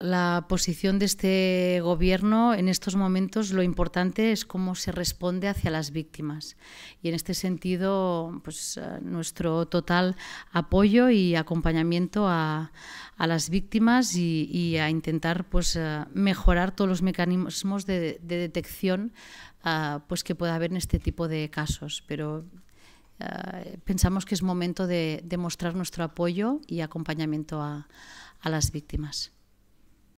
la posición de este gobierno en estos momentos lo importante es cómo se responde hacia las víctimas. Y en este sentido, pues eh, nuestro total apoyo y acompañamiento a, las víctimas y, a intentar pues, eh, mejorar todos los mecanismos de, detección eh, pues, que pueda haber en este tipo de casos. Pero pensamos que es momento de, mostrar nuestro apoyo y acompañamiento a las víctimas.